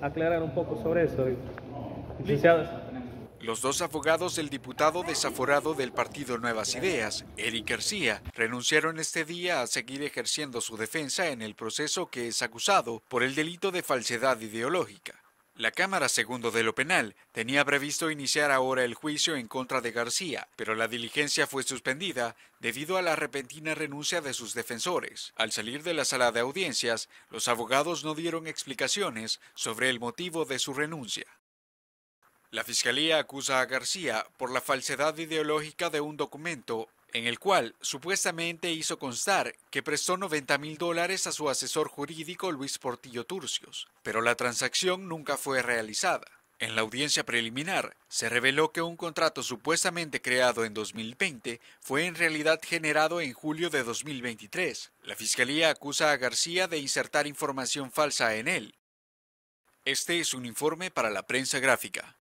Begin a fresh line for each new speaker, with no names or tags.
aclarar un poco sobre eso, Los dos abogados del diputado desaforado del partido Nuevas Ideas, Eric García, renunciaron este día a seguir ejerciendo su defensa en el proceso que es acusado por el delito de falsedad ideológica. La Cámara Segundo de lo Penal tenía previsto iniciar ahora el juicio en contra de García, pero la diligencia fue suspendida debido a la repentina renuncia de sus defensores. Al salir de la sala de audiencias, los abogados no dieron explicaciones sobre el motivo de su renuncia. La Fiscalía acusa a García por la falsedad ideológica de un documento en el cual supuestamente hizo constar que prestó 90 mil dólares a su asesor jurídico Luis Portillo Turcios, pero la transacción nunca fue realizada. En la audiencia preliminar, se reveló que un contrato supuestamente creado en 2020 fue en realidad generado en julio de 2023. La Fiscalía acusa a García de insertar información falsa en él. Este es un informe para la prensa gráfica.